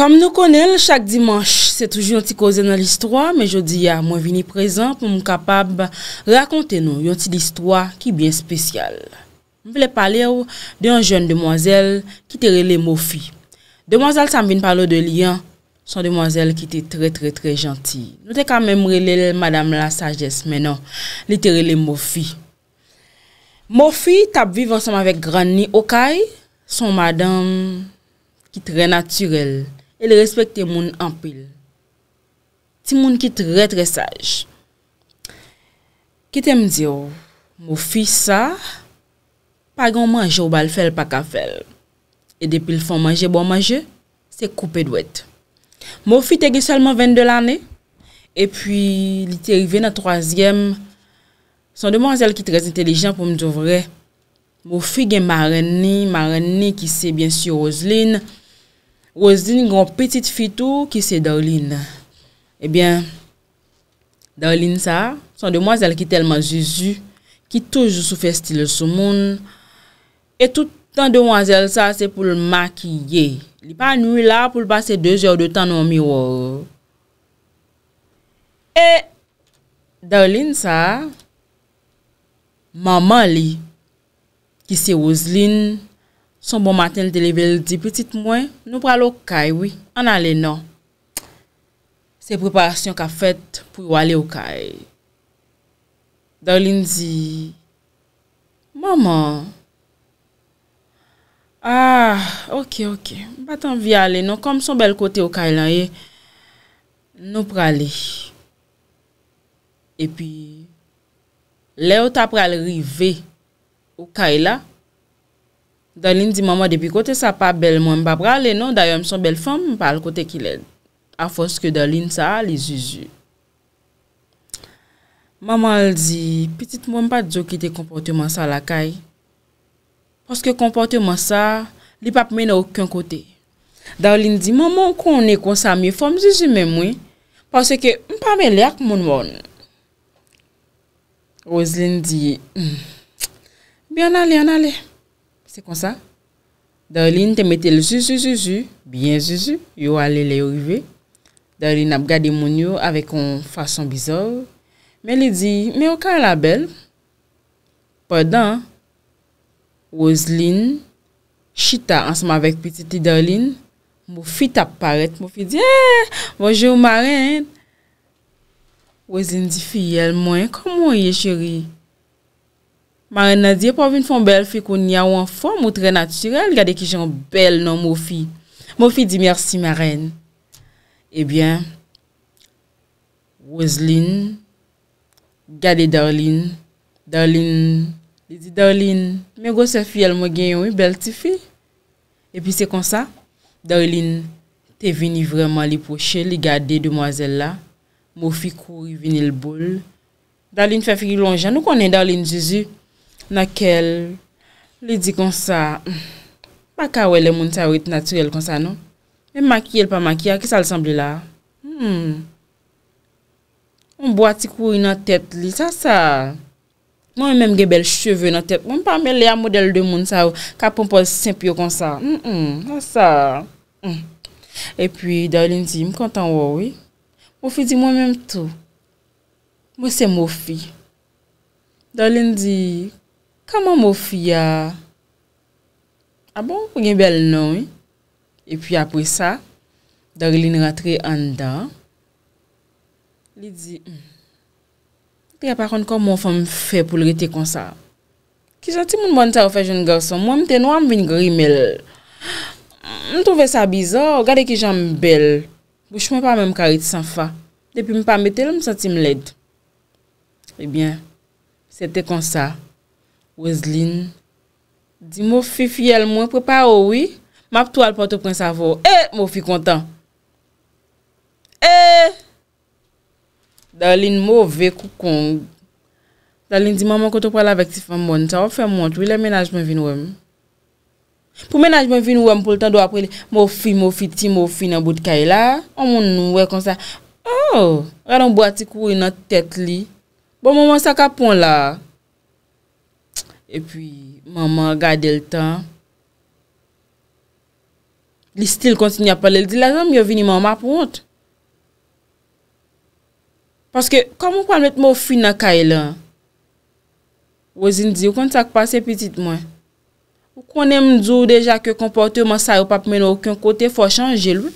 Kam nou konel, chak dimanche se toujou yon ti kozen nan listro, men jodi ya mwen vini prezant pou mwen kapab rakonte nou yon ti listro ki bien spesyal. Mwen ple pale ou de yon joun demwazel ki terele Mofi. Demwazel sa mwen vini pale ou de liyan, son demwazel ki te tre tre tre janti. Nou te kamem mwen relele madame la sajes menon, li terele Mofi. Mofi tap vive ansam avek grani Okay, son madame ki tre naturel. El respekte moun anpil. Ti moun ki tre tre saj. Ki te mdio, mou fi sa, pa gen manje ou bal fel pa ka fel. E depil fon manje, bon manje, se koupe dwet. Mou fi te ge solman 22 l'ane, e pi li te rivene a 3e, son deman zel ki trez intelijen pou mdou vre. Mou fi gen Mareni, Mareni ki se bien si Roseline, Wozlin yon petit fitou ki se Darlene. Ebyen, eh Darlene sa, son demwazel ki telman jizu, ki toujou sou festil sou moun, e toutan demwazel sa se pou l makiye. Li pa nou la pou l pase deje ou de tan ou miwo. E Darlene sa, maman li, ki se Wozlin, Son bon maten li deleve li di petit mwen, nou pral okay, oui, an ale non. Se preparasyon ka fet pou wale okay. Darlin zi, maman, ah, ok, ok, batan vi ale non, kom son bel kote okay lan ye, nou pral li. E pi, le ou ta pral rive, okay la, Dalin di maman depi kote sa pa bel mwen pa brale non dayo mson bel fom mpa al kote ki led. Afoske dalin sa a li juju. Maman al di, pitit mwen pa djo kite kompote mwen sa la kay. Foske kompote mwen sa, li pap mwen a okyon kote. Dalin di, maman kon e konsa mi fom juju men mwen. Foske mpa men le ak mwen mwen. Roselin di, hmm. bi an ale an ale. Se kon sa, Darlene te mette le zu, zu, zu, zu, byen zu, zu, yo ale le yo rive. Darlene ap gade moun yo ave kon fason bizor. Men li di, men yo ka la bel. Podan, Roseline chita ansman vek petite Darlene. Mou fi tap paret, mou fi di, eee, eh, bonjou ma ren. Roseline di fi el mwen, komon ye cheri? Maren na di, e pa vin fon bel fi kon ya wan fon, moutre natyrel, gade ki jan bel nan mou fi. Mou fi di, mersi maren. Eh Ebyen, waz lin, gade darlin, darlin, li di darlin, me go se fi el mwen gen yon, bel ti fi. E pi se konsa, darlin, te vini vreman li poche, li gade demwazela, mou fi kou, vini lboul. Darlin fe fi yi lonjan, nou konen darlin zizi. Na kel, li di kon sa, pa kawel e moun sa ou iti naturel kon sa, non? E maki el pa maki, a ki sal sembli la? Un hmm. bwa ti kou yi nan tet li, sa sa. Mwen menm gebel cheve yi nan tet. Mwen pa me le a model de moun sa ou, ka pompol sep yo kon sa. Kon hmm, sa. Hmm. E pi, da lin di, mwen kontan wou, oui? Mou fi di mwen menm tou. Mwen se mou fi. Da lin di... Kama mou fya, abon ah pou gen bel nou, epi apri sa, darilin ratre an da, li di, te apakon kon mou fwa m fwe pou lorite konsa. Ki jati moun mwante ou fwe joun garson, mwen te nou am vin grimel. Mwen hmm, trove sa bizor, gade ki jan bel, bou chman pa mwen karit sanfa. Depi mwen pa metel, mwen sati m led. Ebyen, eh sete konsa, Wezlin, di mou fi fiyel mwen prepa ouwi, map to al poto pren sa vò. E, mou fi kontan. E! Darlin mou ve koukong. Darlin di maman koto prela vek ti fè mwen, chan wè mwen fè mwen, wè menajmen vin wèm. Pou menajmen vin wèm pou l'tan do apre li, mou fi, mou fi, ti mou fi nan bout kai la. O moun nou we konsa. O, rade mou batik wè nan tet li. Bon mou moun sa kapon la. E pi, maman gade l tan. Li stil kontin ya pale, li di la zanm yo vini maman pou ont. Paske, koman pou almet mou fi na ka e lan? Wazin di, wakon sa kwa se petit mwen? Wakon em djou deja ke kompote man sa yo pa pmen wakon kote, fwa chanje l wou.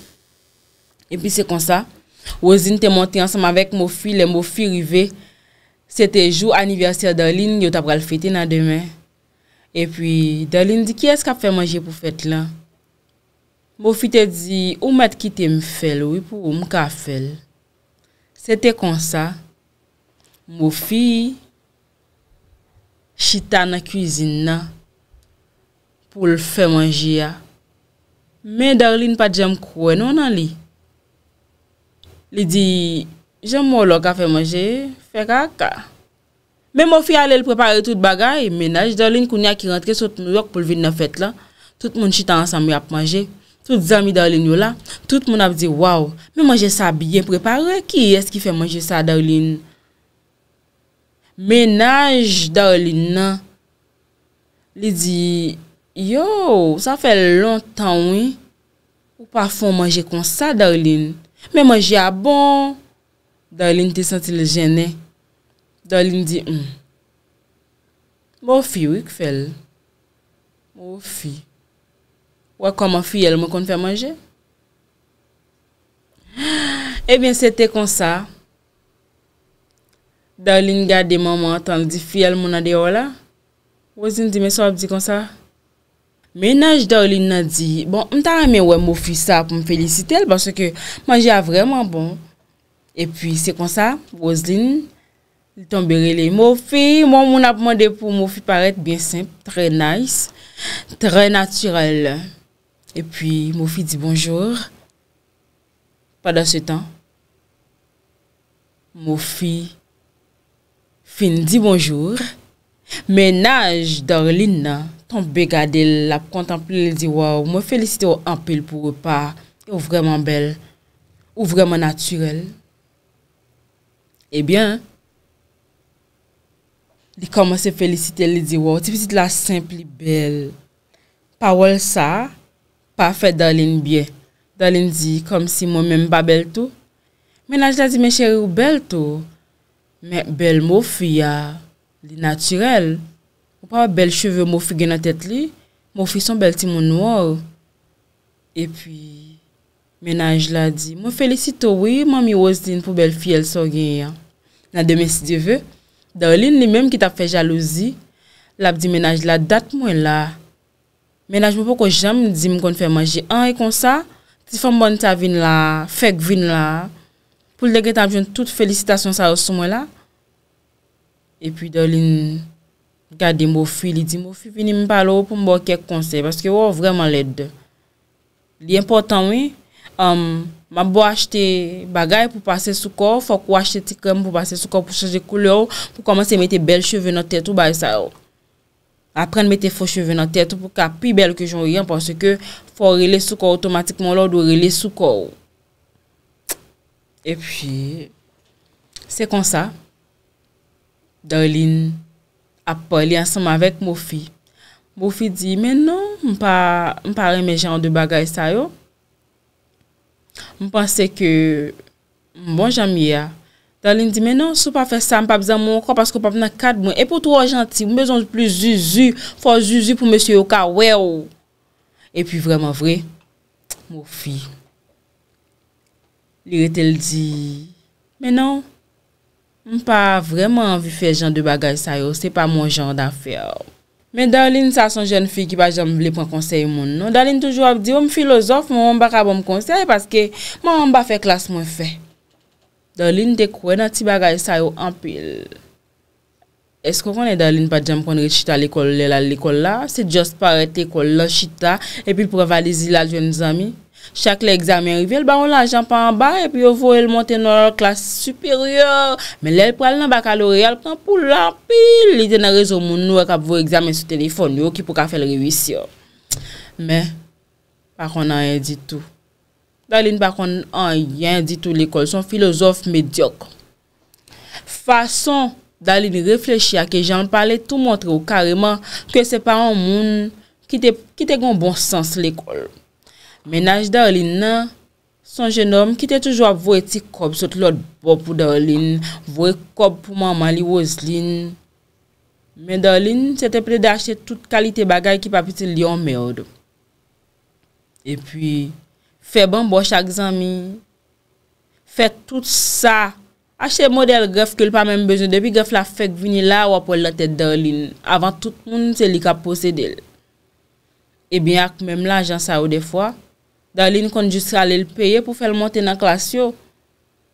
E pi se konsa, wazin te monti ansam avek mou fi, le mou fi rivey. Sete jou anivyasyar Darlene, yo tap gal fete nan demen. E pi Darlene di, ki es ka fe manje pou fete lan? Mou fi te di, ou mat kite m fèl, ou ipou ou m ka fèl. Sete konsa, mou fi, chita nan kuzine nan, pou l fe manje ya. Men Darlene pa djem kwen, non, ou nan li? Li di, jen mou lò ka fe manje, e, Pekaka, men mo fi ale l prepare tout bagay, menaj Darlene koun ya ki rentre sot nou yok pou l vide na fet la. Tout moun chitan ansan mi ap manje, tout zami Darlene yo la, tout moun ap di waw, men manje sa biyen prepare, ki eski fe manje sa Darlene? Menaj Darlene, li di, yo, sa fe lontan ou, ou pa fon manje kon sa Darlene, men manje a bon, Darlene te senti le jeney. Doulin di, hmm, mou fi wik fel. Mou fi. Ou akwa mou fi el moun kon fè manje? E eh ben, sete kon sa. Doulin gade moun moun atan, di fi el moun ade ou la. Wozlin di, mè so ap di kon sa. Menaj Doulin nan di, bon, mta ame wè mou fi sa pou m felisite el, baso ke manje a vreman bon. E pi, se kon sa, wozlin... Li ton birele, mou fi, moun moun ap mwande pou mou fi paret bin simp, tre nice, tre naturel. E pi mou fi di bonjou, pa da se tan. Mou fi, fin di bonjou, menaj darlin nan, ton birele ap kontample, li di waw, mou felisite ou ampil pou wou pa, ou vreman bel, ou vreman naturel. E bien, Li koman se felisite li di wou. Ti pisi de la simple li bel. Pa wol sa. Pa fe darling biye. Darling di kom si moun men ba bel tou. Menaj la di men cheri ou bel tou. Mek bel mou fwi ya. Ah, li naturel. Ou pa bel cheve mou fwi gen a tet li. Mou fwi son bel ti moun wou. E pi menaj la di. Mou felisite wou. Moun mi wou zin pou bel fwi el so gen ya. Nan demes di vek. Darlin li menm ki ta fe jalouzi, la ap di menaj la, dat mwen la. Menaj mwen pou kon jem, di m kon fè manje. An e kon sa, ti fè m bon ta vin la, fèk vin la, pou leke ta ap joun tout felicitasyon sa yo sou mwen la. E pi darlin, gade m wofi, li di m wofi, vini m palo pou m bò kèk konse, paske wò oh, vreman led de. Li important wè, am... Ma bo achete bagay pou pase soukou, fok ou achete ti krem pou pase soukou pou saje koule ou, pou komanse mette bel cheve nan tèt ou bay sa yo. Aprende mette fò cheve nan tèt ou pou kapi bel ki joun riyan, pwansè ke fò rile soukou otomatikman lò dò rile soukou. E pi, se kon sa, Darlene apò li ansama vek Mofi. Mofi di, men non, mpa reme jan ou de bagay sa yo. Mwen panse ke, mwen bon jami ya, talen di, men non sou pa fe sa, mwen pa bizan mwen wakwa, paske mwen pa vnen 4 mwen, e pou tou wajanti, mwen bezan pou plus zyu zyu, fwa zyu zyu pou mwen se yo ka, wè ou. E pi vreman vre, mwen fi. Lire tel di, men non, mwen pa vreman vi fe jan de bagaj sa yo, se pa mwen jan da fe ou. Men Darlene sa son jen fi ki pa jam vle pou an konsey moun nou. Darlene toujou ap di om oh, filozof moun an baka pou an konsey paske moun an baka fè klas moun fè. Darlene te kwen an ti bagay sa yo an pil. Esko konen Darlene pa jam pon rechita l'ekol lè la l'ekol la? Se just pare te ekol lò chita epi pou revalizi la jen zami? Chak le examen rive, el ba ou la jan pa an ba, epi yo vou el monte nou la klas superyor, men lèl pral nan bakalore, el pran pou l'ampi, lide nan rezo moun nou a kap vou examen sou telefon, yo ki pou ka fel rewisyon. Men, pa kon an yen di tou. Dalin pa kon an yen di tou l'ekol, son filozof medyok. Fason dalin reflechi a ke jan pale, tou montre ou kareman ke se pa an moun ki te gon bon sens l'ekol. Menaj Darlin nan, son jenom ki te toujwa vwe ti kob sot lod bo pou Darlin, vwe kob pou mamali woslin. Men Darlin, se te pre de ashe tout kalite bagay ki papite li yon merdo. E pi, fe ban bo chak zami, fe tout sa, ashe model gef ke l pa men bezon, depi gef la fek vini la wapol lante Darlin, avan tout moun se li ka pose del. E byan ak mem la jan sa ou defwa, Da li nou konjou salel peye pou fel monte nan klas yo.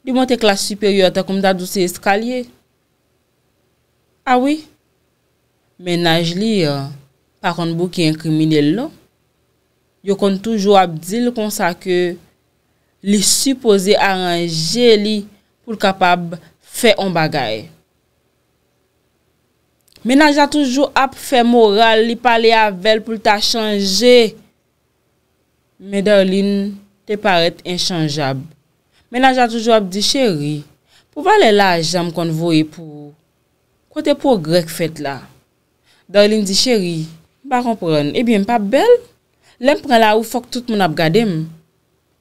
Li monte klas superyote kom da douse eskalye. Awi, ah menaj li euh, pa konjou bou ki en kriminello. Yo konjou toujou ap dil konsa ke li suppose aranje li pou l kapab fe on bagay. Menaj la toujou ap fe moral li pale avel pou l ta chanje. Mè Darlene, te paret enchanjab. Mè nan jan toujou ap di chéri, pou valè la jam konvoye pou kote pou grek fèt la. Darlene di chéri, ba kompran, ebyen pa bel, lèm pran la ou fok tout moun ap gade m.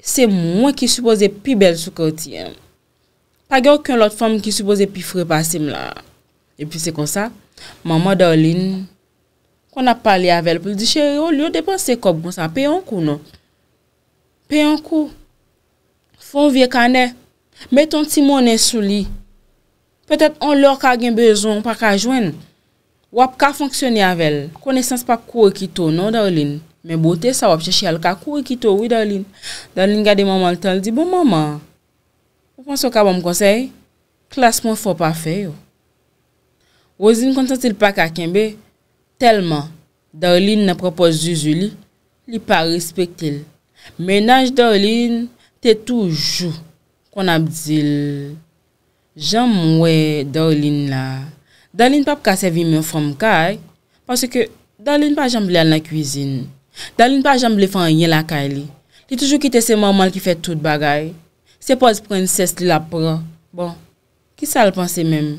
Se mwen ki soupoze pi bel sou koti m. Pa gèw kyon lot fòm ki soupoze pi frè pasim la. Epyen se konsa, mè mè Darlene, kon ap pale avèl pou di chéri, ou liyo depan se kob kon sa pe yon kono. Pe yon kou, fon vie kane, meton ti mounen sou li. Petet on lor ka gen bezon, pa ka jwen, wap ka fonksyoni avel. Kone sens pa kou ekito, non darlin. Men bote sa wap cheshal, ka kou ekito, wou darlin. Darlin gade maman l'tal, di, bon maman, wap anso ka bom konsey, klasman fo pa fe yo. Wazin kontantil pa kakenbe, telman darlin nan propos zizou li, li pa respektil. Menaj Darlene te toujou kon abzil. Jam mwen Darlene la. Darlene pap kasevim yon fom kaj. Pansi ke Darlene pa jamble an la kuzine. Darlene pa jamble fanyen la kaj li. Li toujou kite seman mal ki fet tout bagay. Se pos prenses li la pran. Bon, ki sa l'pansi men?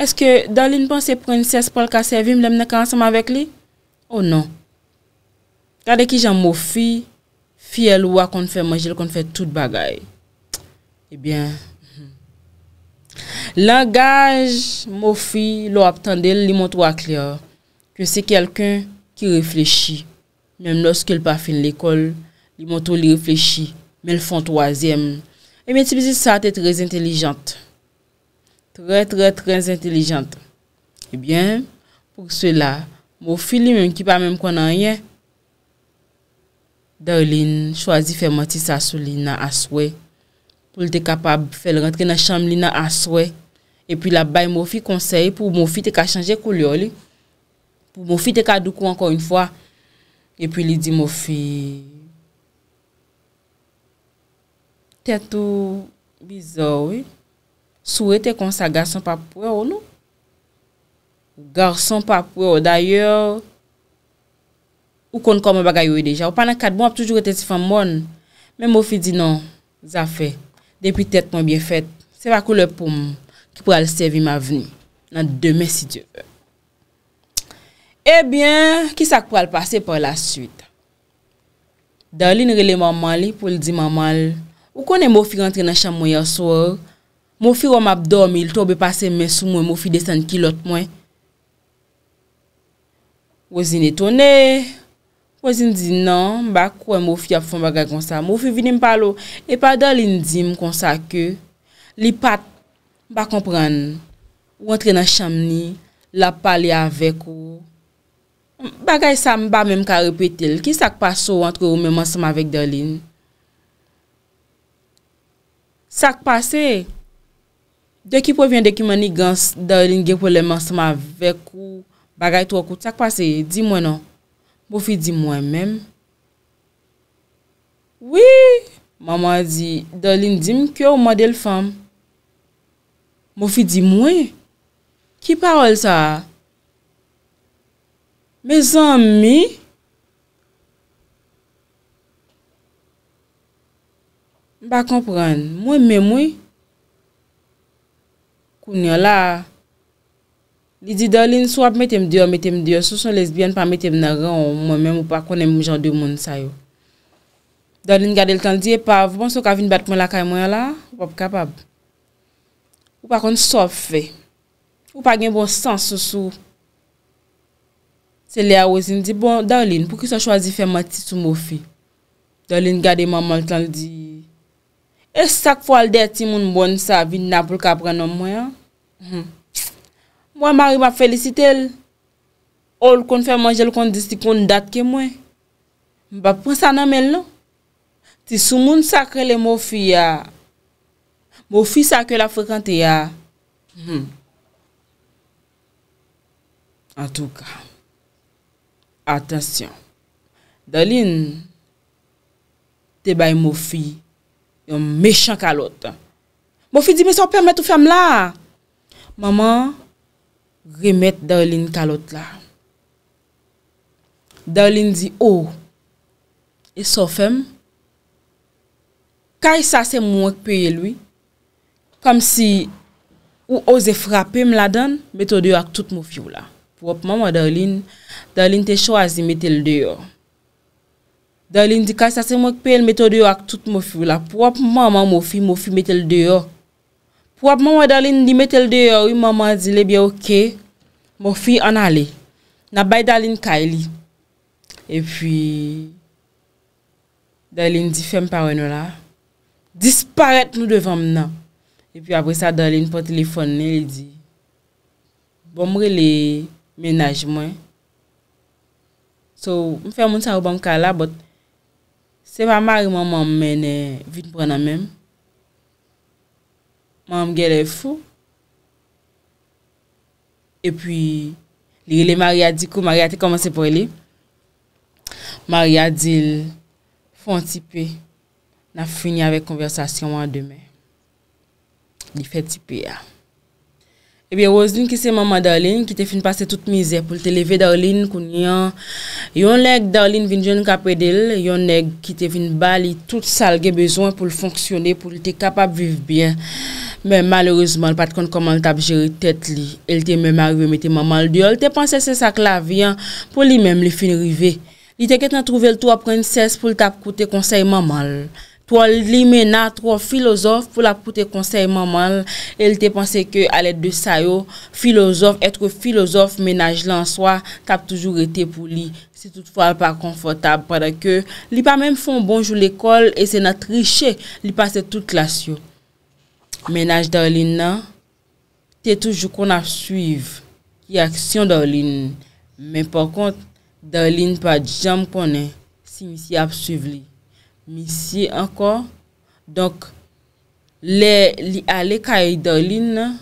Eske Darlene pon se prenses pol kasevim lemne kansam avek li? Ou oh non? Kade ki jam mou fi... Fi el wak kon fè manjel kon fè tout bagay. Ebyen, eh mhm. langaj mo fi lo aptande li mot wak li yo. Ke se kelken ki reflechi. Mèm los ke l pa fin l ekol, li mot wak li reflechi. Mèm l fon toazèm. Ebyen, eh ti bèzi sa te trez entelijant. Trez, trez, trez entelijant. Eh Ebyen, pou se la, mo fi li men ki pa men kon an yè. Darlin chwazi fe mati sa sou li nan aswe. Poul te kapab fel rentre nan chanm li nan aswe. Epi la bay mou fi konseye pou mou fi te ka chanje kou li yo li. Pou mou fi te ka dukou ankon yon fwa. Epi li di mou fi... Tetou bizowe. Sou e te konseye garson pa pwe o nou. Garson pa pwe o dayo... Ou kon kon mwen bagay yoy e deja. Ou panan kat bon ap toujou rete si fan moun. Men mou fi di nan. Za fe. Depi tet mwen bien fet. Se va koule pou mwen. Ki pou al sevi mwen veni. Nan demesidye. Ebyen. Eh ki sa pou al pase pou la suite. Dalin rele maman li pou li di maman. Ou konen mou fi rentre nan chan mwen yon soor. Mou fi rom ap dormi. Il toube pase mwen sou mwen. Mou fi desen kilot mwen. Wazine tonen. Wazin di nan, ba kwen mwofi ap fon bagay konsa. Mwofi vinim palo, e pa Darlene di m konsa ke li pat ba kompran wantre nan chamni, la pale avek ou. Bagay sa mba menm ka repete, ki sakpaso wantre ou menmansama avek Darlene? Sakpase, de ki povien de ki mani gans Darlene gen pou lemansama avek ou bagay trokout, sakpase, di mwenon. Mou fi di mwen menm. Oui, maman di, do lin dim ki yo model fam. Mou fi di mwen. Ki parol sa? Me zan mi? Mba kompren, mwen menm woy. Koun yo la. Mwen menm woy. Li di, Darlene, sou ap metem diyo, metem diyo, sou sou lesbiyen pa metem naga, ou mwen mwen mwen mwen pa konen mwen jan diyo mwen sa yo. Darlene gade l tan di, e pav, mwen bon sou ka vin batmwen la kay mwen la, ou pa pou kapab. Ou pa kon sop fe, ou pa gen bon sans sou sou. Se le a wazin di, bon, Darlene, pou ki sou chwazi fe mati sou mwen fi? Darlene gade mwen mwen l tan di, e sak fwal de ti mwen mwen bon sa vin na pou ka pran mwen ya? Hmm. Mwen mary mwen felisite el. Ol kon fè manjè l kon disti kon dat ke mwen. Mwen pa pou sa nan men nou. Ti sou moun sakre le mou fi ya. Mou fi sakre la frekante ya. An hmm. tou ka. Atensyon. Dalin. Te bay mou fi. Yon mechank alot. Mou fi di mè son pèmè tou fèm la. Maman. remet Darlene kalot la. Darlene di ou, oh, e sofem, kaj e sa se mwenk peye lwi, kam si ou oze frapem la dan, meto deyo ak tout mwofi wla. Pwap mama Darlene, Darlene te chwazi metel deyo. Darlene di kaj e sa se mwenk peye lwi, meto deyo ak tout mwofi wla. Pwap mama mwofi, mwofi metel deyo. Pwa apman wè Darlene di metel de yò, wè maman di le bè okè, mò fwi an alè. Na bay Darlene ka elè. E, e pwi Darlene di fem pa wè nou la. Disparet nou devan mna. E pwi apre sa Darlene po telefonè, elè di, bomre le menajmè. So mwen fè moun sa wè banka la, se maman wè maman men vin pranamèm. Mwen mgele fwo, e pwi li le Maria di kou, Maria te komanse pou li, Maria di l fwen tipe na fwini avek konversasyon wan deme, li fwen tipe ya. Be rozin ki se maman darlin ki te fin pase tout mizè pou te leve darlin kouni an. Yon leg darlin vin joun kapè del, yon leg ki te fin bali tout salge bezon pou l'fonksyonè pou l'te kapap viv bien. Men malerouzman pat kon koman l tap jeri tèt li. El te men marve meti maman l diyo, l te panse se sak la vi an pou li men l fin rive. Li te ket nan trouve l tou aprenses pou l tap koute konsey maman l. Po li mena tro filozof pou la pou te konsey mamal. El te panse ke alet de sayo filozof, etre filozof menaj lan swa kap toujou rete pou li. Se tout fwa pa konfortab padak ke li pa men fon bonjou l'ekol e se na triche li pase tout la syo. Menaj darlin nan, te toujou kon ap suyv. Ye aksyon darlin, men pwakont darlin pa jam pwane si misi ap suyv li. misi anko, donk, li ale ka yi do li nan,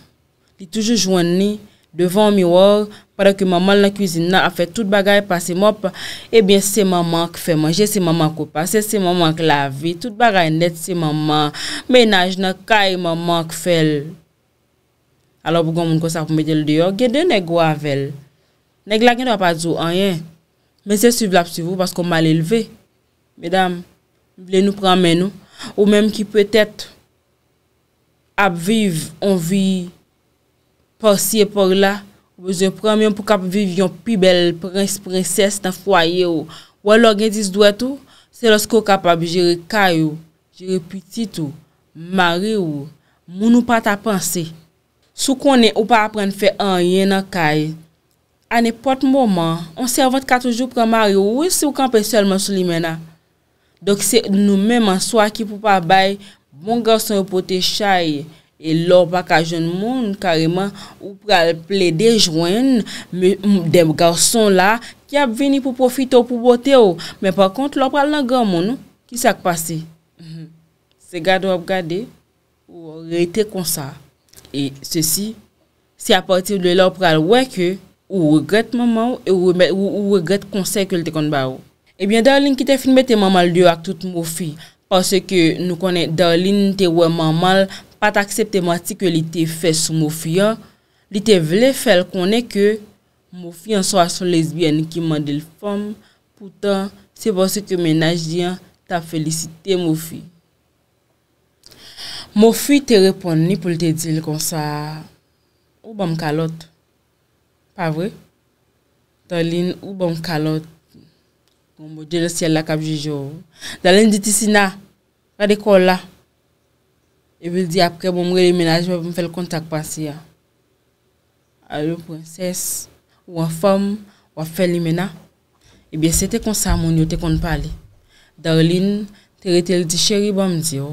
li toujou jwenni, devon mi wò, padan ke maman la kouzin nan, a fè tout bagay pase mòp, ebyen eh se maman k fè manje, se maman k ou pase, se maman k la vi, tout bagay net se maman, menaj nan, ka yi maman k fè l. Alo, pou gòm moun konsap mbedel diyo, gen de neg wò avèl, neg lak yon wap adzo anyen, men se suivlap sivou, paskou mal elve, medam, Ou mèm ki pwè tèt ap viv, an vi por si e por la. Ou bezè prèm yon pou kap viv yon pi bel prens, prenses, tan fwaye ou. Ou alò gen disdwè tou, se losk ou kap ap bi jere kaj ou, jere pwè tit ou, mare ou, moun ou pa ta panse. Sou konen ou pa ap pren fè an, yè nan kaj. A ne pot mouman, an se avant katou jou prèm mare ou, ou se ou kap en selman sou li mena. Donk se nou menman swa ki pou pa bay, bon garson pou te chaye. E lor baka joun moun karima ou pral ple de joun, dem garson la ki ap veni pou profite ou pou pote ou. Men pa kont lor pral langan moun mhm. ou, ki sa k pasi? Se gado ap gade, ou rete konsa. E se si, se ap partil de lor pral weke, ou regret maman ou e regret konsa ki lte kon ba ou. Ebyen eh Darlene ki te filme te mamal lyo ak tout Mofi. Pase ke nou konen Darlene te wè mamal pat aksepte mati ke li te fè sou Mofi yo. Li te vle fèl konen ke Mofi yon so ason lesbyen ki mandil fòm. Poutan, se bon se te menaj diyan, ta felisite Mofi. Mofi te repon ni pou li te dil kon sa ou ban kalot. Pa vre? Darlene ou ban kalot. Gwambo, bon, dje le siel la kapjijou. Dalen di ti sina, pa dekola. E vil di apre, bomre li mena, jwa mwen fel kontak pasi ya. A, lè, prinses, wafam, wafel li mena. Ebyen, se te konsa moun yo te kontpali. Darlin, teretel di cheri ba mzi yo.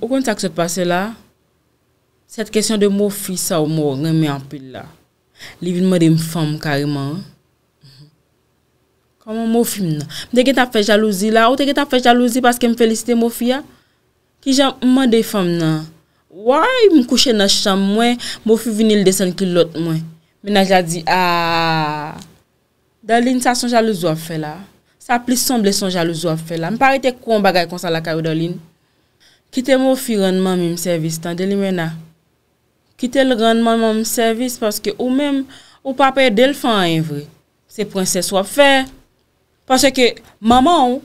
Ou kontak se pase la, set kesyon de mou fisa ou mou reme api la. Livin mwen de mfam kariman, Koman mwofi mna, non? mdeke ta fe jalouzi la, ou teke ta fe jalouzi paske m felisite mwofi ya, ki jan mman defan non? mna. Woy mkouche nan chan mwen, mwofi vinil desen ki lot mwen. Mwen a ja di, aaaah, dalin sa son jalouzo a fe la, sa plis somble son jalouzo a fe la. Mparete kou an bagay konsan lakay ou dalin. Kite mwofi randman mwen msevis, tan deli mwen a. Kite l randman mwen msevis, paske ou mwen, ou papè delfan an evre. Se prinses wap fe, ou mwen, ou mwen, ou mwen. Pasè ke maman ou,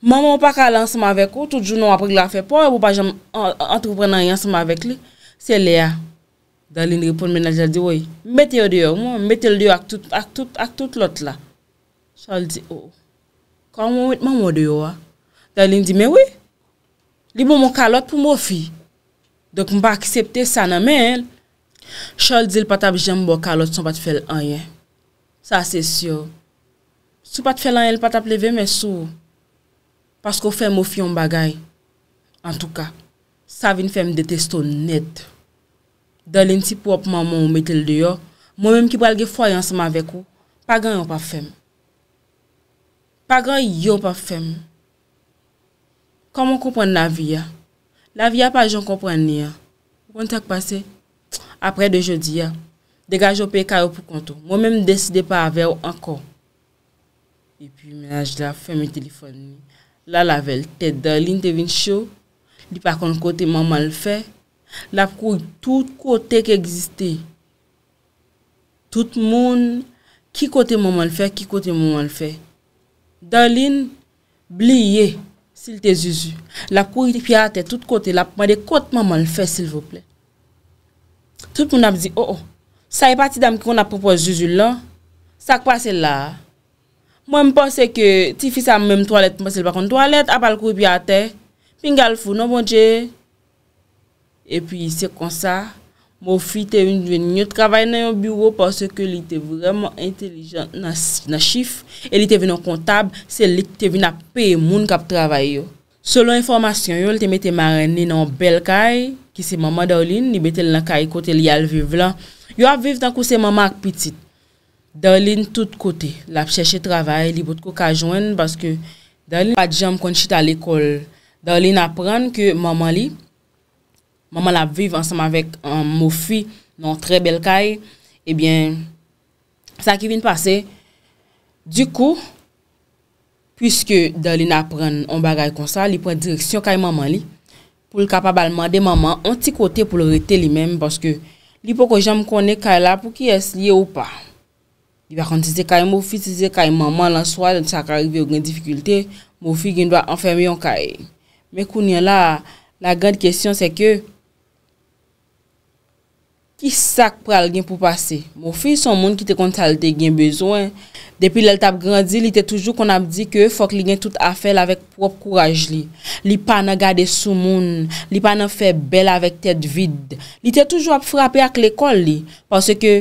maman ou pa kalan seman vek ou, tout joun ou apri la fepoy, ou pa jaman entreprenanyan seman vek li, se le a. Dalin ripon menajal di, woy, metel diyo, metel diyo ak tout lot la. Chal di, ou, kon wou itman wou diyo a. Dalin di, me woy, li pou mou kalot pou mou fi. Dok mou pa aksepte sa nan men. Chal di, l pata bi jaman mou kalot, son pati fel anye. Sa se syo. Sou pat fè lan el pat ap leve mè sou. Pas ko fèm ou fyon bagay. An tou ka. Savin fèm detesto net. Dal en ti pop maman ou metel de yo. Mou mèm ki pralge fwa yon seman vek ou. Pa gran yon pa fèm. Pa gran yon pa fèm. Koman kompren la vi ya? La vi ya pa jon kompren ni ya. Koman tek pase? Apre de jodi ya. Dega jopè kare pou konto. Mou mèm deside pa ave yo anko. E pi menaj la fèmè telefon mi. La lavel tèt da lin te vin chou. Li pa kon kote maman l fè. La pou tout kote ke egziste. Tout moun ki kote maman l fè, ki kote maman l fè. Da lin bliye sil te zizou. La pou li pi a tèt tout kote la. Made kote maman l fè sil vople. Tout moun ap zi, o oh, o. Oh, sa e pati dam ki kon ap popo zizou la. Sa kwa se la a? Mwen mponse ke ti fisa mwen toalet mwen se bakon toalet, apal kou bi ate, pingal founon bonje. E pi se konsa, mwen fite yon jwen nyo travay nan yon biwo pwase ke li te vreman intelijant nan chif, e li te vina kontab, se li te vina pe moun kap travay yo. Solon informasyon, yon li te mete mare ni nan bel kaj, ki se maman da ou lin, ni bete li nan kaj kote li al vive lan. Yon ap vive dan kouse maman ak pitit. Darlin tout kote, lap chèche travèl, li bout kou kajwen, baske darlin pat jom kon chit al ekol. Darlin apren ke maman li, maman lap viv ansam avèk an mou fi, non tre bel kaj, ebyen, sa ki vin pase. Du kou, pwiske darlin apren on bagay kon sa, li pou an direksyon kaj maman li, pou l kapabalman de maman, onti kote pou l rete li men, baske li pou kon jom konen kaj la, pou ki es li ou pa. Li bakon tise kaye mou fi, tise kaye maman lan swa, lant sa ak arrive ou gen difikulte, mou fi gen dwa anferme yon kaye. Men kou nye la, la gen de kestyon se ke, ki sak pral gen pou pase? Mou fi son moun ki te kont salte gen bezwen. Depi lel tap grandi, li te toujou kon ap di ke, fok li gen tout afel avek prop kouraj li. Li pa nan gade sou moun, li pa nan fe bel avek tete vid. Li te toujou ap frape ak lekol li, parce ke,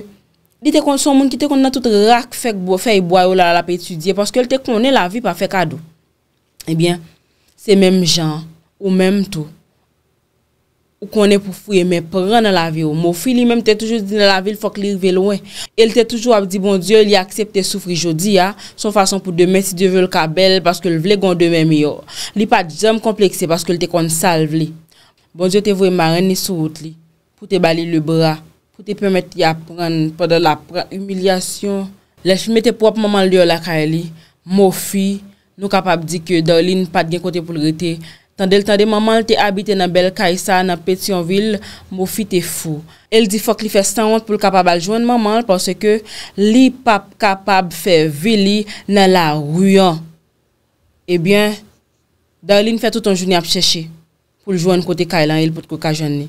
Li te kon son moun ki te kon nan tout rak fek bo fek bo a yo la la pe etudye Paske li te konnen la vi pa fek a do Ebyen, eh se menm jan ou menm tou Ou konnen pou fwe menm pran nan la vi yo Mou fwe li menm te toujou di nan la vi l fok li rive lwen El te toujou ap di bon diyo li aksepte soufri jodi ya Son fason pou demen si diyo ve l kabel Paske li vle gon demen mi yo Li pa di zem komplekse paske li te kon salve li Bon diyo te vwe marani souvout li Pou te bali le bra Kote pwemet ya pran pwede la humilyasyon. Lèch mè te pwop maman lyo la ka e li. Mou fi nou kapab di ke Dorlin pat gen kote pou lre te. Tande l tande maman te abite nan Belkaysa, nan Petionville, mou fi te fou. El di fok li fè stangwant pou l kapab aljouan maman, pwese ke li pap kapab fè vili nan la ruyan. Ebyen, Dorlin fè tout an jouni ap chèche pou ljouan kote ka e lan el pou tko ka jouni.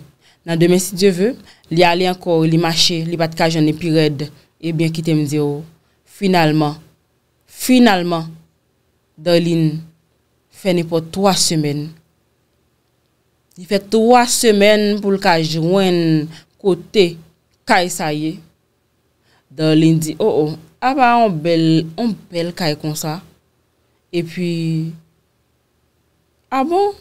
Nan demen si diyo ve, li ale ankor, li mache, li bat kaj an epi red, ebyen ki te mdi yo, finalman, finalman, da lin fene po 3 semen. Li fe 3 semen pou l kaj wen kote kaj saye. Da lin di, oh oh, a ba an bel kaj kon sa. E pi, a ah bon?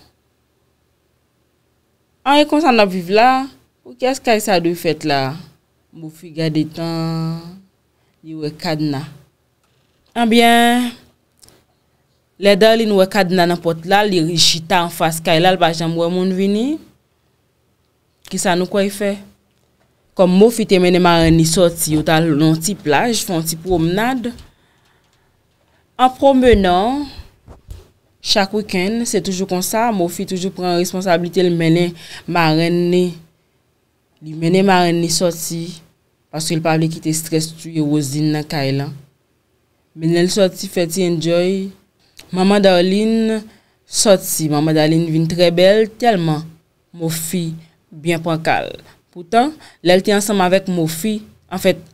An re kon sa nan viv la, ou kes ka y e sa do y fet la? Mou fi gade tan y we kadna. An byen, le de li nou we kadna nan pot la, li rishita an fas ka y e la, l bajan mwen moun vini. Ki sa nou kwa y e fe? Kom mou fi temene mwen ni soti, ou tal lonti plaj, fonti promnad. An promenan... Chak wikèn, se toujou konsa, mou fi toujou pren responsabilite li mene ma renne. Li mene ma renne soti, paske li pabli ki te stres tuye wosin nan kailan. Menel soti, feti enjoy. Mama Darlene soti, mama Darlene vin tre bel, telman mou fi bien pankal. Poutan, lel ti ansam avèk mou fi, an fèt,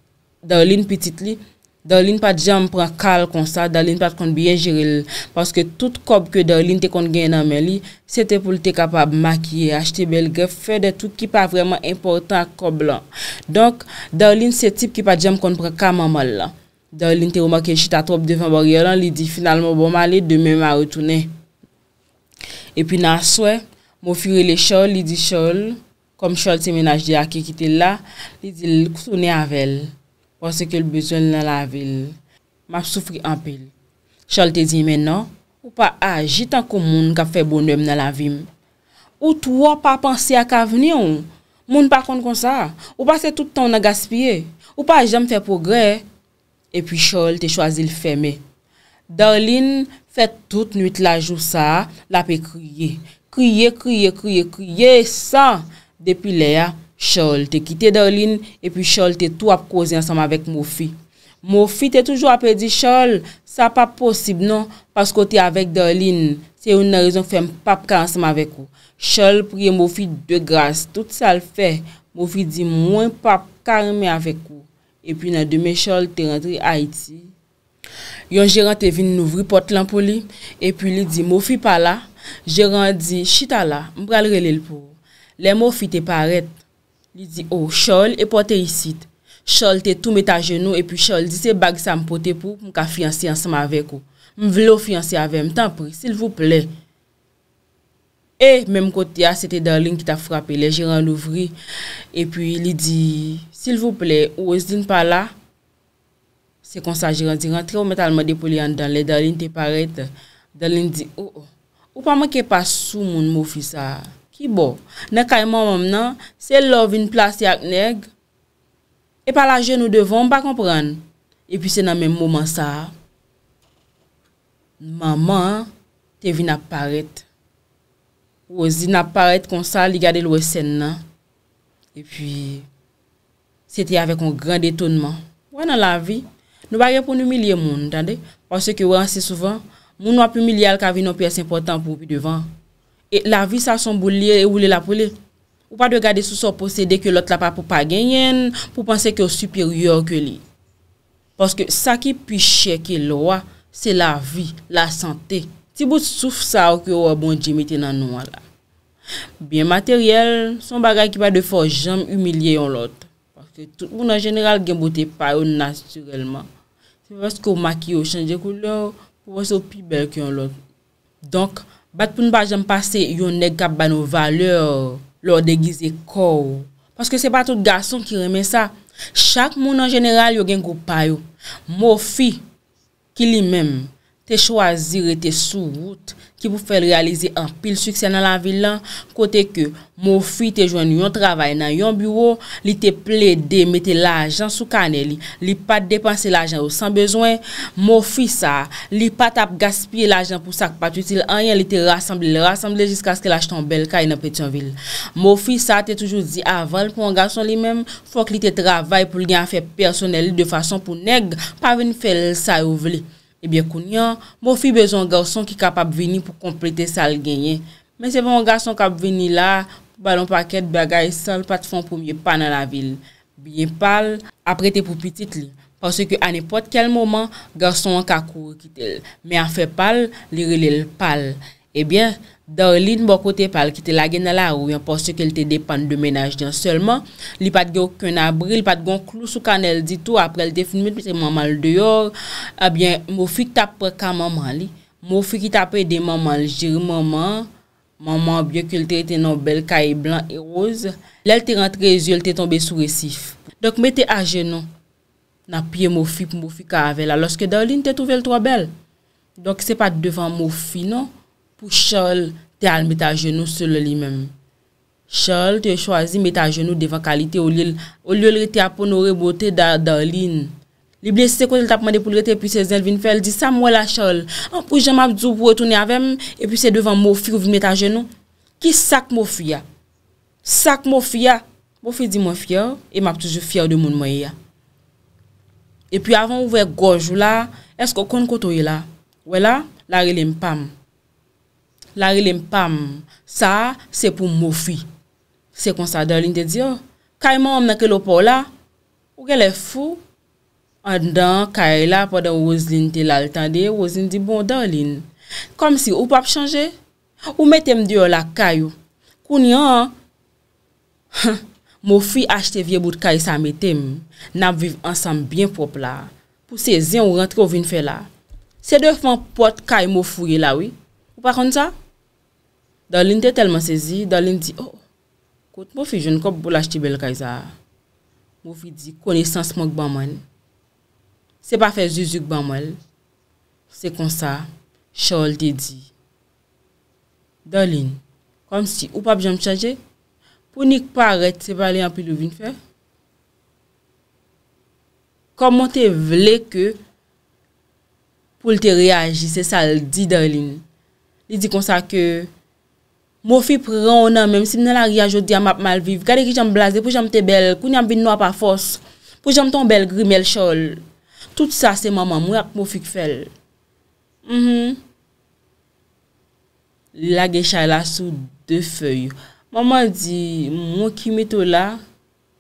Darlene pitit li... Darlene pat jam pran kal kon sa, Darlene pat kon biye jiril. Paske tout kob ke Darlene te kon gen nan men li, se te pou te kapab makye, achte belge, fe de tout ki pa vreman important kob la. Donk, Darlene se tip ki pat jam kon pran kaman mal la. Darlene te ou makye chita trop devan bari lan, li di finalman bon mali, demen ma retounen. E pi nan swè, mou firile chol, li di chol, kom chol se menaj di aki ki te la, li di l koutounen avèl. Pwese ke l beswen nan la vil, ma soufri anpil. Chol te di menan, ou pa aji tan kon moun ka fe bonem nan la vim. Ou touwa pa pansi a ka venyon, moun pa kont kon sa. Ou pa se toutan na gaspye. Ou pa aji dan me fe progre. E pi Chol te chwazi l feme. Darlin, fet tout nwit la jou sa, la pe kriye. Kriye, kriye, kriye, kriye, sa depi le a. Chol te kite Darlene, epi chol te tou ap kozi ansam avek Mofi. Mofi te toujou ap pedi chol, sa pa posib non, pasko te avek Darlene. Se yon nan rezon fe m pap ka ansam avek ou. Chol priye Mofi de grase, tout sa l fe, Mofi di mwen pap ka reme avek ou. Epi nan deme chol te rentri Aiti. Yon jiran te vin nouvri pot lan pou li, epi li di Mofi pa la, jiran di chita la, mbral relil pou. Le Mofi te paret, Li di, oh, chol, e pote yisit. Chol te toume ta jenou, e pi chol, di se bag sa m pote pou, m ka fiansi ansama avek ou. M vle oh, oh, ou fiansi avem, tan pri, sil vou ple. E, menm kote ya, se te darlin ki ta frape, le jiran louvri, e pi li di, sil vou ple, ou ozine pa la, se konsajiran, di rentre ou metalman depo li an dan, le darlin te parete, darlin di, ou, ou pa man ke pa sou moun mou fi sa... Ibo, ne kayman mam nan, se lòv in plas yak neg, e pa la jè nou devon, ba kompran. E pi se nan men mouman sa, maman te vina paret. Ozi, na paret kon sa, li gade lwè sen nan. E pi, se te avè kon grand etonman. Wè nan la vi, nou bagè pou nou milye moun, ntande, panse ki wè anse souvan, moun wè pou milye al kavi nou pi ase important pou pi devan. E la vi sa son bou li, e ou li la pou li. Ou pa de gade sou son posede ke lot la pa pou pa genyen, pou panse ke o superior ke li. Paske sa ki pi chè ke lo a, se la vi, la sante. Ti bout souf sa ou ke ou a bon jimite nan nou a la. Bien materiel, son bagay ki pa de fò jèm, umilye yon lot. Paske tout moun an jeneral genbote pa ou nasturelman. Se wè se kou maki ou chenje kou lò, ou wè se ou pi bel ki yon lot. Donk, Bat pou n ba jen pase, yon neg kap ba nou valeur. Lò degize kòw. Paske se bat out gason ki remen sa. Chak moun an jeneral yon gen goupay yo. Mò fi ki li menm. Te chwazire te sou wout ki pou fèl realize an pil suksyen nan lan vil lan, kote ke mou fi te jwenn yon travay nan yon bureau, li te ple de mette la ajan sou kane li, li pa depanse la ajan ou san bezwen, mou fi sa, li pa tap gaspye la ajan pou sak pati util, an yon li te rassemble, rassemble jiska skè la jtom bel ka yon apet yon vil. Mou fi sa, te toujou di aval pou an gason li men, fòk li te travay pou li an fè personel li de fason pou neg pa ven fèl sa ou vli. Ebyen eh koun yon, mou fi bezon garson ki kapap veni pou komplete sal genye. Men se bon garson kap veni la, balon paket, bagay, sal, patfon pou mye pan nan la vil. Byen pal, aprete pou pitit li. Pase ke anepot kel moman, garson anka kou kitel. Men anfe pal, li relel pal. Ebyen, eh mou fi bezon garson ki kapap veni pou komplete sal genye. Darlin mwoko te pal ki te lagen ala ou yon porsye ke lte depan de menaj diyon. Seleman, li pat gyo kwen abri, li pat gon klou sou kanel di tou. Apre lte finmite pite mwaman l deyor. Abyen, mwofi ki tap pe ka mwaman li. Mwofi ki tap pe de mwaman l jiri mwaman. Mwaman byen ke lte ete nan bel kaye blan e roz. Lèl te rentre yon, lte tombe sou resif. Dok me te aje non. Na pye mwofi pou mwofi ka ave la. Lorske darlin te touvel toa bel. Dok se pat devan mwofi non. pou chal te al meta jenou se loli mem. Chal te chwazi meta jenou devan kalite ou li el rete apon ou re bote da lin. Li blese se kon se tapman de pou lrete epi se zelvin fel, di sa mwela chal, an pou jema ap zubou etouni avem, epi se devan mou fi kouvi meta jenou. Ki sak mou fia? Sak mou fia? Mou fi di mou fia, e map toujou fia ou demoun mwen ya. Epi avan ouve gojou la, esko kon koto yela, wela la relimpam, La rilem pam, sa se pou mou fi. Se kon sa darlin te diyo, kayman om nan ke lopo la, ou ke le fou? Andan, kay la, padan ou ozlin te lal tande, ou ozlin di bon darlin. Kom si ou pap chanje, ou metem diyo la kay ou. Kouni an, mou fi achte vie bout kay sa metem, nan viv ansam bien pop la, pou se zin ou rentre ou vin fe la. Se dey fwen pot kay mou fou ye la, ou pa kon sa? Darlene oh, te telman sezi. Darlene di, oh, kout, mou fi joun kop pou laj ti bel kaj za. Mou fi di, kone sans moun k banman. Se pa fe zuzouk banman. Se konsa, chal te di. Darlene, kom si, ou pa bi janm chaje? Pou ni k pa aret, se pa li anpil ou vin fe? Koman te vle ke pou lte reagi se sal di Darlene? Li di konsa ke... Mwofi pran w nan menm si mnen la ria jodi a map malviv. Kade ki janm blaze pou janm te bel, koun janm vin nou ap ap fos, pou janm ton bel gri mel chol. Tout sa se maman mwen ak mwofi kfel. La gecha la sou de fey. Maman di, mwen ki meto la,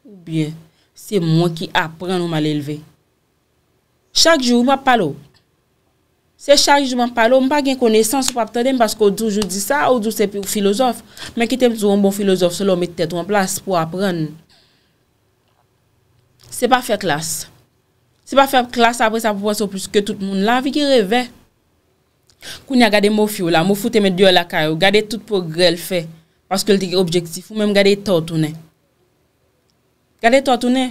ou bien, se mwen ki ap pran ou mal elve. Chak jou mwap palo. Se chari juman palo, mpa gen konesans pou ap tade, mpas ko djoujou di sa, ou djoujou se pi ou filozof, men ki te mzou an bon filozof, se lò mwen te tete ou an plas pou apren. Se pa fe klas. Se pa fe klas, apre sa pou pwase ou plus ke tout moun la, vi ki reve. Kou ni a gade mou fyou la, mou foute men djoujou la kare, ou gade tout progre l'fe, paske l'te ki objektif, ou mwen gade tote ou ne. Gade tote ou ne.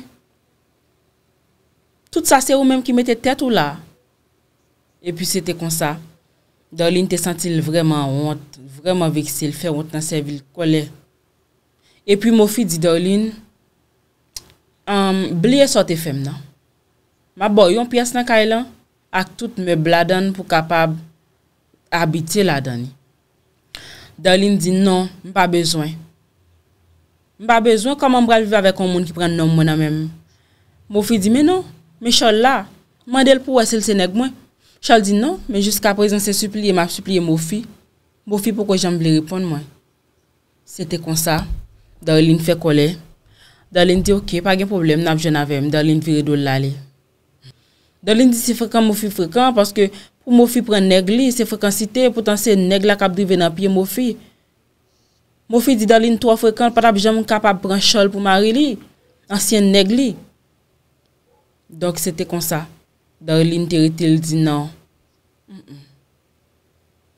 Tout sa se ou mwen ki mwen te tete ou la. E pi se te konsa, Dorlin te sentil vreman hont, vreman veksel, fe hont nan se vil kole. E pi mou fi di Dorlin, blie sa te fem nan. Ma boyon pi as nan kay lan, ak tout me bladan pou kapab abite la dani. Dorlin di, non, mpa bezwen. Mpa bezwen kama mbra li ve avè kon moun ki pren nom mwena non, non, men. Mou fi di, menon, me cholla, mandel pou wese lseneg mwen. Chal di nan, men jiska prezen se supli e map supli e Mofi. Mofi, poko janm li repon mwen? Sete konsa, Darlin fe kole. Darlin di, ok, pa gen problem, nan ap jen avem. Darlin vi redol la li. Darlin di, se frekant Mofi, frekant, paske pou Mofi pren neg li, se frekant si te, potan se neg la kap drive nan piye Mofi. Mofi di, Darlin, to a frekant, pata bi janm kap ap bran chal pou mari li, ansyen neg li. Dok, sete konsa. Darlin te rete li di nan.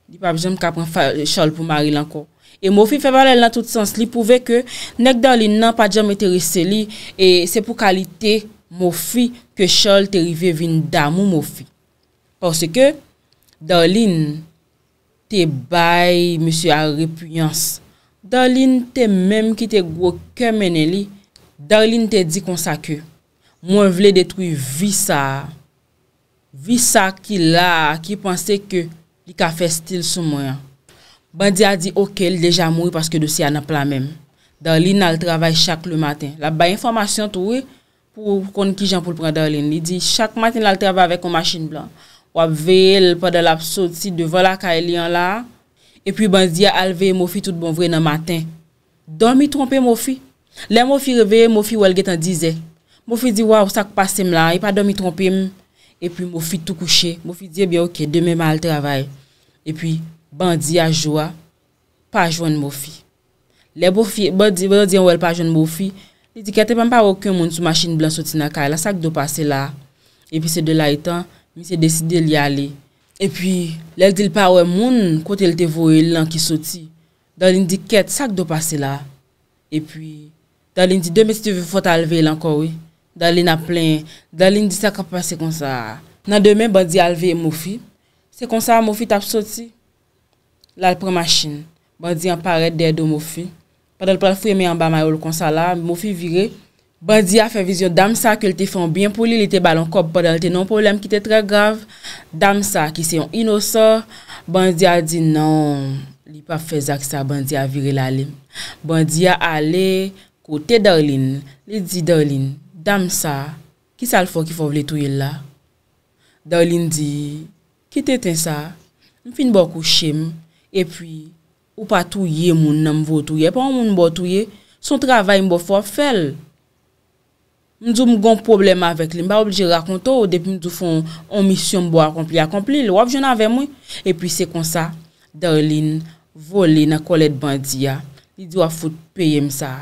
Di pap jom ka pran fay shol pou mari lanko. E mou fi fe vale la tout sens li pouve ke nek Darlin nan pa jom e te rese li e se pou kalite mou fi ke shol te rive vin damou mou fi. Porsi ke Darlin te bay monsi a repuyans. Darlin te menm ki te gwo ke mene li Darlin te di konsa ke moun vle detwi vi sa a. Vi sa ki la, ki panse ke li ka fe stil sou mwen. Bandi a di, ok, li deja moui paske dosi an ap la men. Darlin al travay chak le maten. La bay informasyon touwe pou kon ki jan pou le pran Darlin. Li di, chak maten al travay avek kon masin blan. Wap vey el padan la psot si devan la ka e li an la. E pi bandi a alveye Mofi tout bon vre nan maten. Domi trompe Mofi. Le Mofi reveye, Mofi welget an dize. Mofi di, waw, sa k pasem la, e pa domi trompe mou. E pi mou fi tou kouche, mou fi diye eh bi ok, deme mal travay. E pi bandi a jwa, pa jwenn mou fi. Le bo fi, bandi a jwa pa jwenn mou fi, li dikete pa mpa wak yon moun sou machine blan soti na ka, la sak do pase la. E pi se de la etan, mi se deside li ale. E pi, le di l pa wè moun, kote l te vowe, lan ki soti. Dan li dikete, sak do pase la. E pi, dan li di deme si te vwe fote alve lan kowe. Dalin ap plen, dalin disa kap pa se konsa a. Nan demen bandi alve moufi, se konsa a moufi tap soti. La l pran machin, bandi an paret dedo moufi. Padal pran fwe me an ba mayo l konsa la, moufi vire. Bandi a fe vizyon damsa ke l te fon bien pou li, li te balon kop padal te non problem ki te tre grav. Damsa ki se yon inosor, bandi a di nan li pa fe zak sa bandi a vire la lim. Bandi a ale kote dalin, li di dalin. Dam sa, ki sa l fo ki fo vle touye la? Darlene di, ki te ten sa? M fin bo kou shim, epi, ou pa touye moun nan m vo touye, pa moun m bo touye, son travay m bo fo fèl. M zou m gon problem avèk li, m ba oblije rakonto, depi m zou fon omisyon m bo akompli, akompli l wap joun avè mwen. Epi, se kon sa, Darlene vole nan kolèd bandiya, li di wafout peye m sa,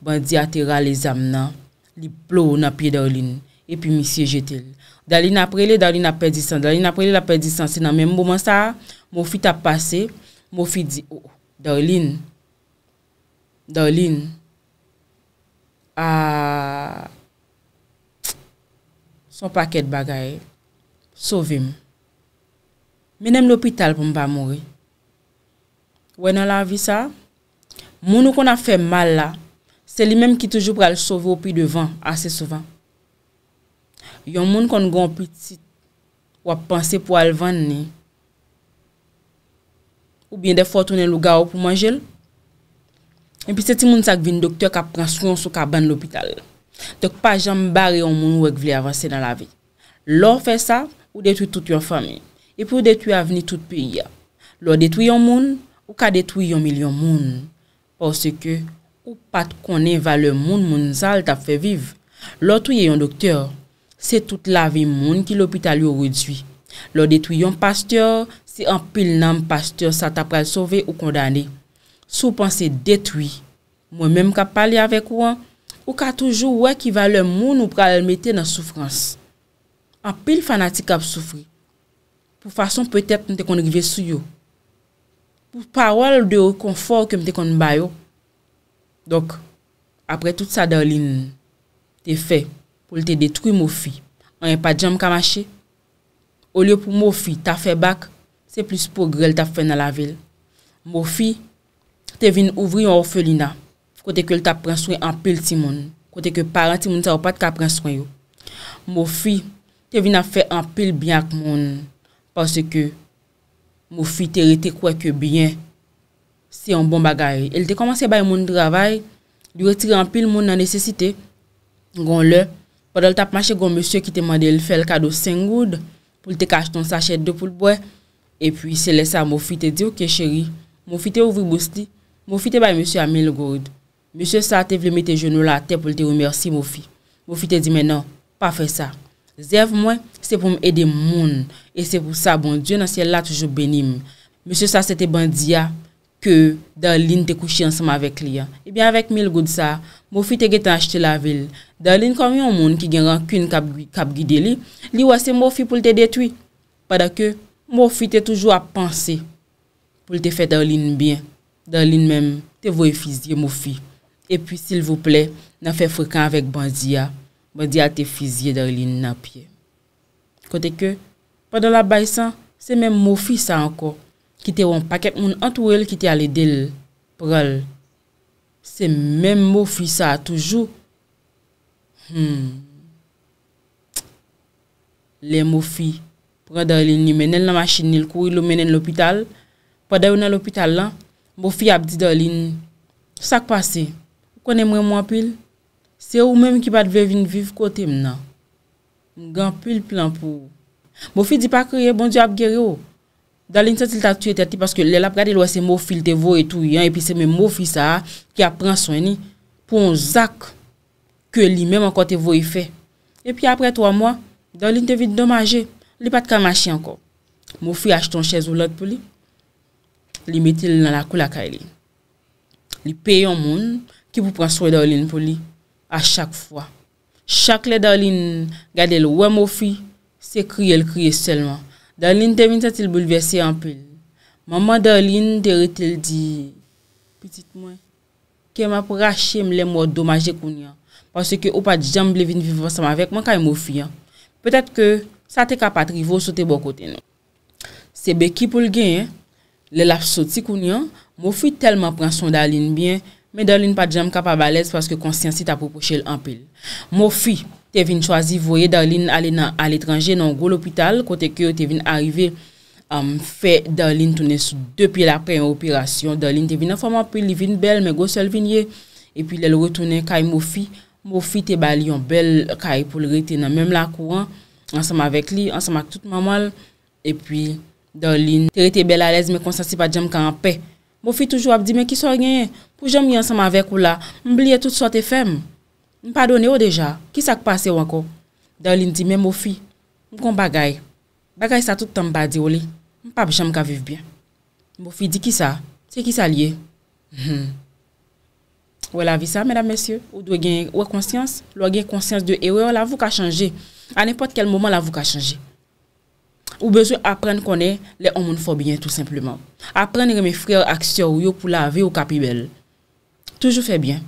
bandiya tira lè zam nan. li plou na piye Darlene, epi mi siye jetel. Darlene aprele, Darlene aprele la perdisan, se nan menmouman sa, moufi ta pase, moufi di, oh, Darlene, Darlene, ah. a, son paket bagaye, sovem. Menem l'opital pou mba mori. Wè nan la avisa, mounou kon a fe mal la, Se li menm ki toujou pral sovo ou pi devan ase sovan. Yon moun kon goun piti wap panse pou alvan ni ou bin defo tonen louga ou pou manjel. En pi se ti moun sak vin doktor kap pran suyon sou ka ban l'opital. Dok pa jan bari yon moun wak vile avanse nan la vi. Lor fe sa ou detwi tout yon fami. E pou detwi aveni tout pi ya. Lor detwi yon moun ou ka detwi yon milyon moun. Por se ke Ou pat konen va le moun moun zal ta fe vive. Lo touye yon doktor, se tout la vi moun ki l'opital yo redwi. Lo detouye yon pastyor, se an pil nan pastyor sa ta pral sove ou kondane. Sou pan se detouye, mwen menm ka pali avek ou an, ou ka toujou wè ki va le moun ou pral mette nan soufrans. An pil fanatik ap soufri. Po fason petep mte konen gve sou yo. Po parol de ou konfor ke mte konen bayo, Donk, apre tout sa darlin te fe pou l te detrou Mofi, an yon pa djam kamache, ou liyo pou Mofi ta fe bak, se plus pou gre l ta fe nan la vel. Mofi te vin ouvri yon ofelina, kote ke l ta prenswen an pel ti mon, kote ke paran ti mon sa w pat ka prenswen yo. Mofi te vin a fe an pel byan k mon, panse ke Mofi te rete kwa ke byan, Se yon bon bagay. El te komanse bay moun dravay. Du reti rampil moun nan nesesite. Gon lè. Podol tap mache gon monsye ki te mande el fèl kado sengoud. Poul te kache ton sachet de pou lbouè. E pwi se lè sa moufi te di ouke chéri. Moufi te ouvri bousti. Moufi te bay monsye amil goud. Monsye sa te vleme te jounou la te poul te oumerci moufi. Moufi te di menan. Pa fè sa. Zev mwen se pou m edem moun. E se pou sa bon diyo nan siel la toujou benim. Monsye sa se te bandiya. Ke Darlin te kouchi ansama vek li ya Ebyen avek mil goudsa Mofi te getan chete la vil Darlin kon mi yon moun ki gengan kwen kap gidi li Li wase Mofi pou te detwi Padake Mofi te toujou apansi Pou te fe Darlin byen Darlin men te voye fizye Mofi Epyi sil vouple Na fe fwekan vek Bandia Bandia te fizye Darlin napye Kote ke Padan la bay san Se men Mofi sa anko ki te woun paket moun antwou el, ki te ale del, pral. Se men Mofi sa toujou. Hmm. Le Mofi, pran darlin ni menen la masjin, ni l kouy lo menen l opital, pran darlin l opital lan, Mofi ap di darlin. Sa kwa se? Konen mwen mwen apil? Se ou menm ki bat vevin viv kote mnen. Mwen gen apil plan pou. Mofi di pa kriye, bon di ap geri ou. Dalin sa ti l ta tue tati Paske lè la prade l wè se Mofi l te vò etou yon E pi se mè Mofi sa ki ap pran soyni Poun zak Ke li mèm an kote vò yi fe E pi apre 3 mwa Dalin te vide domaje Li pat ka machi anko Mofi ach ton chèz ou lot pou li Li meti l nan la kou la ka li Li peyon moun Ki pou pran soyni Dalin pou li A chak fwa Chak lè Dalin gade l wè Mofi Se kri el kri selman Dalin te vintetil boulevesi anpil. Maman dalin te retil di, Petit mwen, ke ma prache mle mwa domaje koun ya. Pwase ke ou pa di jam ble vin vivan sa ma vek, mwen ka yon mwofi ya. Petet ke sa te kapat rivo sote bo kote nan. Se beki pou lgen, le laf soti koun ya, mwofi telman pran son dalin byen, men dalin pa di jam kapabalèz pwase ke konsyansi ta pwopoche l'ampil. Mwofi, Te vin chwazi voye Darlene ale nan al etranje nan go l'opital. Kote kyo te vin arive um, fe Darlene toune sou depi la pre operasyon. Darlene te vin a foma pou li vin bel me go sol vin ye. E pi lel re toune kay Mofi. Mofi te bali yon bel kay pou li rete nan mem la kouan. Ansema vek li, ansema tout mamal. E pi Darlene te rete bel a lez me konsasi pa djem ka anpe. Mofi toujou ap di me ki so genye. Pou jem yon sema vek ou la. Mbliye tout so te feme. Mpadone yo deja, ki sa kpase yo anko? Da yon lindime mwofi, mkon bagay. Bagay sa toutan mpadi yo li. Mpap chanm ka viv bien. Mwofi di ki sa, se ki sa liye. Mhm. Ou la vi sa, mèdam mèsyè, ou dwe gen wè konsyans, lwa gen konsyans de ewe, ou la vou ka chanje. An nèpot kel mwoman la vou ka chanje. Ou bezou apren kone le omoun fobyen tout simplement. Aprene gen mè frè aksyo yo pou la vi ou kapi bel. Toujou fè bien.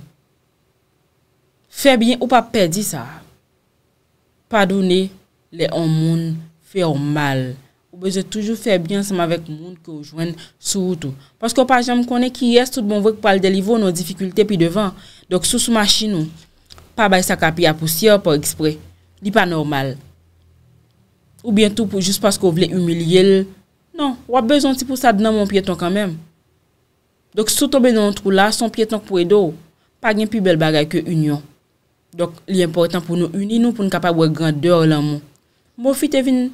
Fè byen ou pa pè di sa. Pa douni le an moun fè an mal. Ou beze toujou fè byen seman vek moun ki ou jwen sou ou tou. Paske ou pa jèm konè ki yèst tout bon vèk pa al delivo nou difficultè pi devan. Dok sou sou ma chi nou. Pa bay sa kapi a pousyè ou pa eksprè. Li pa normal. Ou byen tou pou jous paske ou vle umilye l. Nan, wap bezon ti pou sa dnan moun pieton kanmèm. Dok sou toube nan ou trou la, son pieton pou edo. Pa gen pi bel bagay ke union. Dok li important pou nou uni nou pou nou kapap wè gwen de ou lan moun. Mou fi te vin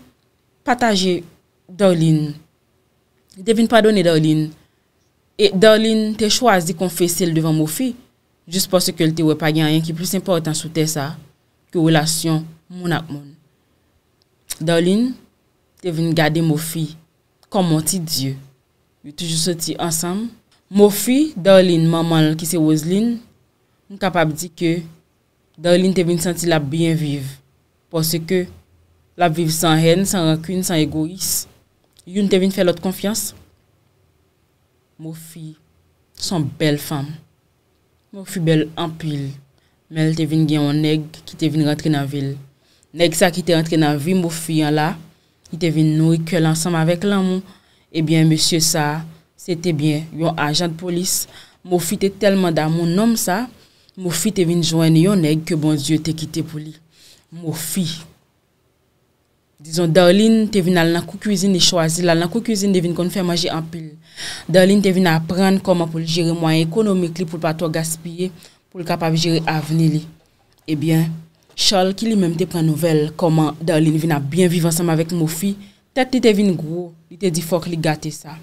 pataje Darlene. Te vin padone Darlene. E Darlene te chwazi konfese l devan mou fi. Jus pos se ke l te wè pagyan yon ki plus important sou te sa ki wè lasyon moun ak moun. Darlene te vin gade mou fi kon moun ti die. Yon toujou soti ansam. Mou fi Darlene maman ki se wè zline nou kapap di ke Darlin te vin santi la biyen viv. Pwase ke la viv san hen, san rakun, san egois. Yon te vin fè lot konfians. Mou fi son bel fam. Mou fi bel ampil. Mel te vin gen yon neg ki te vin rentre nan vil. Neg sa ki te rentre nan vi, mou fi yon la. Ki te vin noui ke lansam avèk lan mou. Ebyen, eh monsye sa, se te bin yon ajan de polis. Mou fi te telman da moun nom sa... Mofi te vin jwene yon neg ke bonzyo te kite pou li. Mofi. Dizon Darlene te vin al nan kou kouzin ni e chwazi, lal nan kou kouzin te vin kon fèm aji apil. Darlene te vin apren koman pou li jiri mwen ekonomik li pou l pa to gaspye, pou l kapab jiri aveni li. Ebyen, eh chal ki li menm te pren nouvel koman Darlene vin a bien vivan saman vek Mofi, tete te vin gwo, li te di fok li gate sa.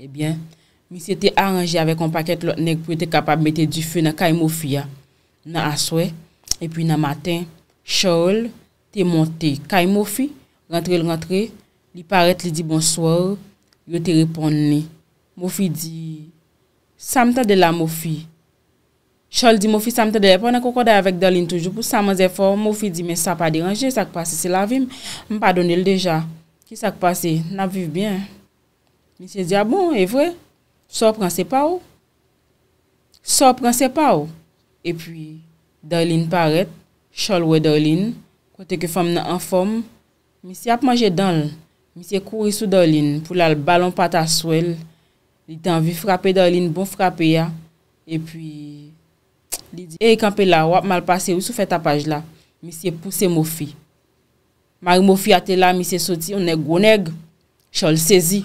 Ebyen, eh Misye te aranje avèk an pakèt lòt nèk pou te kapab metè di fè nan kay moufi ya. Nan aswe, epi nan matin, Chol te montè kay moufi, rentre l rentre, li paret li di bonsoir, yo te repon ni. Moufi di, sa mta de la moufi. Chol di moufi sa mta de la moufi, anè kou koda avèk dalin toujou pou sa man zè for, moufi di men sa pa diranje, sa k pasè se la vim, m pa donel deja. Ki sa k pasè, nan viv bien. Misye di, abon, ah evre? Sò prensè pa ou? Sò prensè pa ou? E pwi, Darlene paret, chòl wè Darlene, kote ke fam nan anfom, misye ap manje danl, misye kouri sou Darlene, pou la l balon pata swel, li tanvi frape Darlene, bon frape ya, e pwi, li di, e i kampe la, wap mal pase ou sou fè tapaj la, misye pousse Mofi. Mari Mofi ate la, misye soti, onèk gounèk, chòl sezi,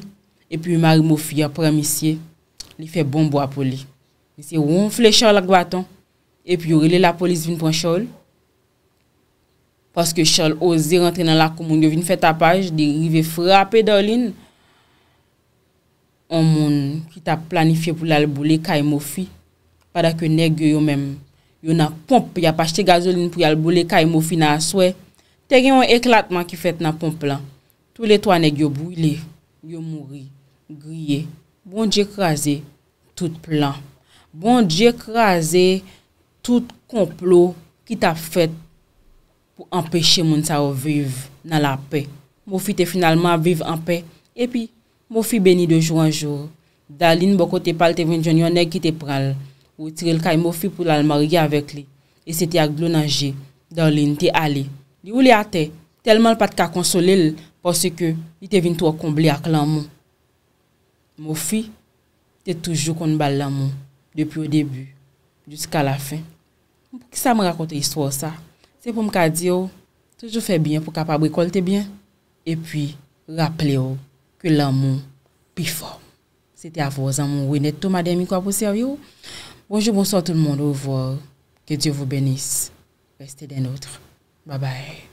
e pwi Mari Mofi ap pre misye, li fe bon bo apoli. Li se ronfle chol ak gwa ton, epi yo rele la polis vin pou chol, paske chol oze rentre nan la koumoun, yo vin fet apaj, di rive frape do lin, an moun ki ta planifiye pou lalboule, ka e mou fi, padak yo neg yo men, yo nan pomp, ya pa chete gazoline pou lalboule, ka e mou fi nan aswe, te gen yon eklatman ki fet nan pomp lan. Tou le to aneg yo brile, yo mouri, griye, bon di ekraze, tout plan. Bon di ekraze tout complot ki ta fet pou empeshe moun sa reviv nan la pe. Mou fi te finalman viv an pe. E pi, mou fi beni de jou an jou. Da lin bokote pal te vin joun yon ek ki te pral ou tirel kay mou fi pou lal marye avek li. E se te aglou nan je dan lin te ali. Li ou li ate telman pat ka konsole pou se ke li te vin to akomble ak lan mou. Mou fi t'es toujours qu'on bal l'amour, depuis au début jusqu'à la fin. Pourquoi ça me raconte histoire ça c'est pour me dire oh, toujours toujours bien pour capable bien, Et puis, rappelez oh, que l'amour puis fort c'était à vos amours oui moun, ma madame quoi pour sérieux oh. Bonjour, bonsoir tout le monde, au revoir. Que Dieu vous bénisse. Restez des nôtres. Bye bye.